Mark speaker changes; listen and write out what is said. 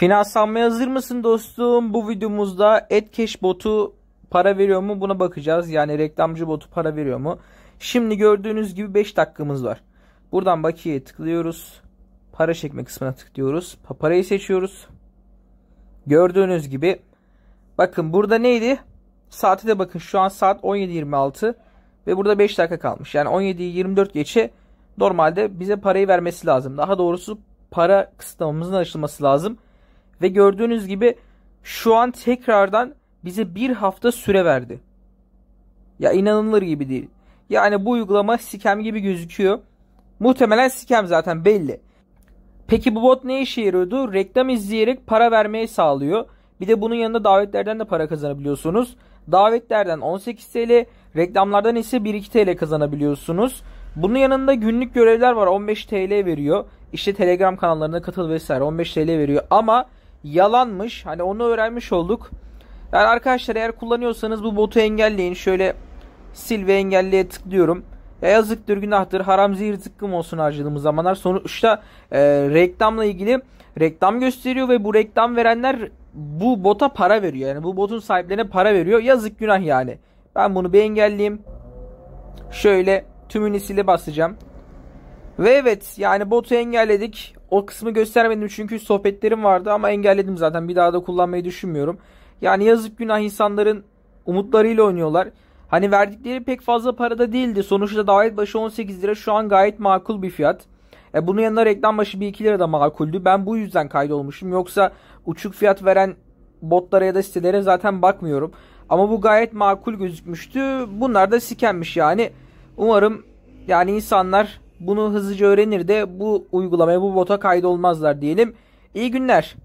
Speaker 1: Finanslanmaya hazır mısın dostum? Bu videomuzda Edcash botu para veriyor mu buna bakacağız. Yani reklamcı botu para veriyor mu? Şimdi gördüğünüz gibi 5 dakikamız var. Buradan bakiye tıklıyoruz. Para çekme kısmına tıklıyoruz. Parayı seçiyoruz. Gördüğünüz gibi bakın burada neydi? Saate de bakın şu an saat 17.26 ve burada 5 dakika kalmış. Yani 17:24 geçe normalde bize parayı vermesi lazım. Daha doğrusu para kısıtlamamızın açılması lazım. Ve gördüğünüz gibi şu an tekrardan bize bir hafta süre verdi. Ya inanılır gibi değil. Yani bu uygulama sikem gibi gözüküyor. Muhtemelen sikem zaten belli. Peki bu bot ne işe yarıyordu? Reklam izleyerek para vermeyi sağlıyor. Bir de bunun yanında davetlerden de para kazanabiliyorsunuz. Davetlerden 18 TL, reklamlardan ise 1-2 TL kazanabiliyorsunuz. Bunun yanında günlük görevler var 15 TL veriyor. İşte Telegram kanallarına katıl vesaire 15 TL veriyor ama yalanmış. Hani onu öğrenmiş olduk. Yani arkadaşlar eğer kullanıyorsanız bu botu engelleyin. Şöyle sil ve engelleye tıklıyorum. Ya yazıktır günahtır haram zehir zıkkım olsun harcadığımız zamanlar. Sonuçta e, reklamla ilgili reklam gösteriyor ve bu reklam verenler bu bota para veriyor. Yani bu botun sahiplerine para veriyor. Yazık günah yani. Ben bunu bir engelleyeyim. Şöyle tümünü sile basacağım. Ve evet yani botu engelledik. O kısmı göstermedim çünkü sohbetlerim vardı ama engelledim zaten. Bir daha da kullanmayı düşünmüyorum. Yani yazık günah insanların umutlarıyla oynuyorlar. Hani verdikleri pek fazla parada değildi. Sonuçta davet başı 18 lira şu an gayet makul bir fiyat. E bunun yanına reklam başı 1-2 lira da makuldü. Ben bu yüzden kaydolmuşum. Yoksa uçuk fiyat veren botlara ya da sitelere zaten bakmıyorum. Ama bu gayet makul gözükmüştü. Bunlar da sikenmiş yani. Umarım yani insanlar bunu hızlıca öğrenir de bu uygulamaya bu bota kaydolmazlar diyelim. İyi günler.